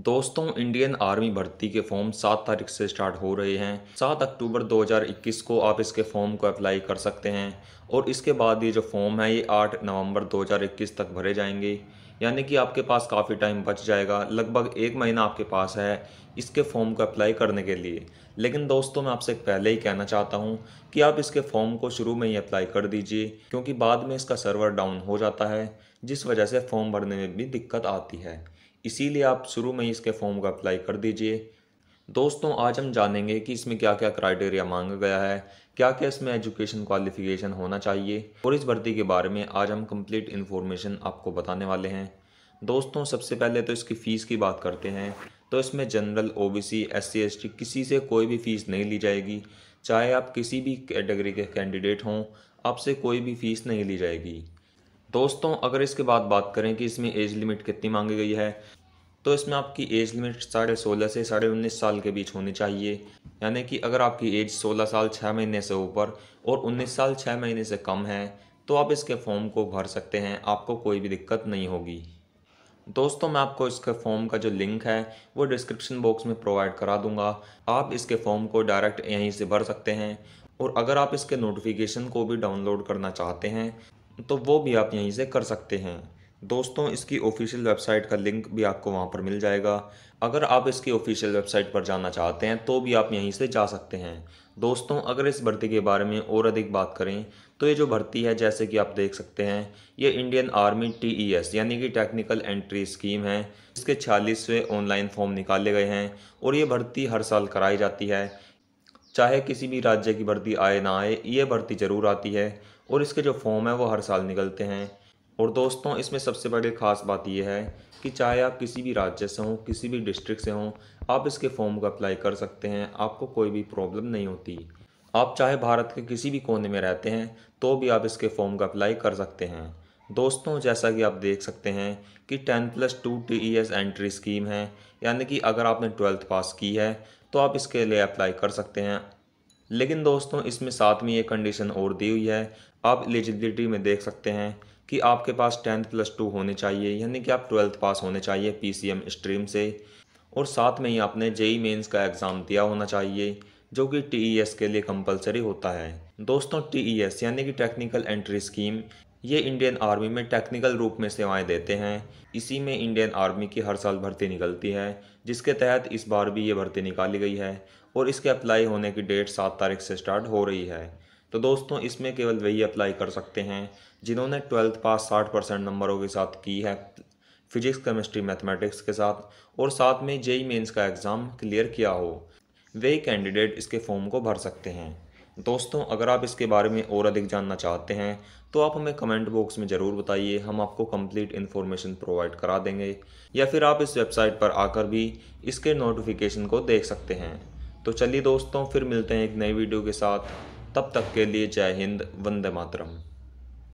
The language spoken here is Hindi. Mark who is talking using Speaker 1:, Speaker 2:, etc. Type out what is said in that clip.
Speaker 1: दोस्तों इंडियन आर्मी भर्ती के फॉर्म सात तारीख से स्टार्ट हो रहे हैं सात अक्टूबर 2021 को आप इसके फॉर्म को अप्लाई कर सकते हैं और इसके बाद ये जो फॉर्म है ये आठ नवंबर 2021 तक भरे जाएंगे यानी कि आपके पास काफ़ी टाइम बच जाएगा लगभग एक महीना आपके पास है इसके फॉर्म को अप्लाई करने के लिए लेकिन दोस्तों मैं आपसे पहले ही कहना चाहता हूँ कि आप इसके फॉर्म को शुरू में ही अप्लाई कर दीजिए क्योंकि बाद में इसका सर्वर डाउन हो जाता है जिस वजह से फॉर्म भरने में भी दिक्कत आती है इसीलिए आप शुरू में ही इसके फॉर्म का अप्लाई कर दीजिए दोस्तों आज हम जानेंगे कि इसमें क्या क्या क्राइटेरिया मांगा गया है क्या क्या इसमें एजुकेशन क्वालिफिकेशन होना चाहिए और इस भर्ती के बारे में आज हम कंप्लीट इन्फॉर्मेशन आपको बताने वाले हैं दोस्तों सबसे पहले तो इसकी फ़ीस की बात करते हैं तो इसमें general O B C S C S T किसी से कोई भी फ़ीस नहीं ली जाएगी चाहे आप किसी भी कैटेगरी के कैंडिडेट हों आपसे कोई भी फ़ीस नहीं ली जाएगी दोस्तों अगर इसके बाद बात करें कि इसमें एज लिमिट कितनी मांगी गई है तो इसमें आपकी एज लिमिट साढ़े सोलह से साढ़े उन्नीस साल के बीच होनी चाहिए यानी कि अगर आपकी एज सोलह साल छः महीने से ऊपर और उन्नीस साल छः महीने से कम है तो आप इसके फॉर्म को भर सकते हैं आपको कोई भी दिक्कत नहीं होगी दोस्तों मैं आपको इसके फॉर्म का जो लिंक है वो डिस्क्रिप्शन बॉक्स में प्रोवाइड करा दूंगा आप इसके फॉर्म को डायरेक्ट यहीं से भर सकते हैं और अगर आप इसके नोटिफिकेशन को भी डाउनलोड करना चाहते हैं तो वो भी आप यहीं से कर सकते हैं दोस्तों इसकी ऑफिशियल वेबसाइट का लिंक भी आपको वहाँ पर मिल जाएगा अगर आप इसकी ऑफिशियल वेबसाइट पर जाना चाहते हैं तो भी आप यहीं से जा सकते हैं दोस्तों अगर इस भर्ती के बारे में और अधिक बात करें तो ये जो भर्ती है जैसे कि आप देख सकते हैं ये इंडियन आर्मी टीईएस यानी कि टेक्निकल एंट्री स्कीम है इसके छियालीसवें ऑनलाइन फॉर्म निकाले गए हैं और ये भर्ती हर साल कराई जाती है चाहे किसी भी राज्य की भर्ती आए ना आए ये भर्ती ज़रूर आती है और इसके जो फॉर्म है वो हर साल निकलते हैं और दोस्तों इसमें सबसे बड़ी ख़ास बात यह है कि चाहे आप किसी भी राज्य से हों किसी भी डिस्ट्रिक्ट से हों आप इसके फॉर्म को अप्लाई कर सकते हैं आपको कोई भी प्रॉब्लम नहीं होती आप चाहे भारत के किसी भी कोने में रहते हैं तो भी आप इसके फॉर्म का अप्लाई कर सकते हैं दोस्तों जैसा कि आप देख सकते हैं कि ten plus two T E S entry scheme है यानी कि अगर आपने ट्वेल्थ पास की है तो आप इसके लिए अप्लाई कर सकते हैं लेकिन दोस्तों इसमें साथ में ये कंडीशन और दी हुई है आप एलिजिबिलिटी में देख सकते हैं कि आपके पास टेंथ प्लस टू होने चाहिए यानी कि आप ट्वेल्थ पास होने चाहिए पीसीएम स्ट्रीम से और साथ में ही आपने जेई मेंस e e का एग्ज़ाम दिया होना चाहिए जो कि टीईएस e के लिए कंपलसरी होता है दोस्तों टीईएस यानी कि टेक्निकल एंट्री स्कीम ये इंडियन आर्मी में टेक्निकल रूप में सेवाएं देते हैं इसी में इंडियन आर्मी की हर साल भर्ती निकलती है जिसके तहत इस बार भी ये भर्ती निकाली गई है और इसके अप्लाई होने की डेट सात तारीख से स्टार्ट हो रही है तो दोस्तों इसमें केवल वही अप्लाई कर सकते हैं जिन्होंने ट्वेल्थ पास साठ परसेंट नंबरों के साथ की है फिजिक्स केमिस्ट्री मैथमेटिक्स के साथ और साथ में जेई मेन्स e e का एग्ज़ाम क्लियर किया हो वे कैंडिडेट इसके फॉर्म को भर सकते हैं दोस्तों अगर आप इसके बारे में और अधिक जानना चाहते हैं तो आप हमें कमेंट बॉक्स में ज़रूर बताइए हम आपको कंप्लीट इन्फॉर्मेशन प्रोवाइड करा देंगे या फिर आप इस वेबसाइट पर आकर भी इसके नोटिफिकेशन को देख सकते हैं तो चलिए दोस्तों फिर मिलते हैं एक नई वीडियो के साथ तब तक के लिए जय हिंद वंदे मातरम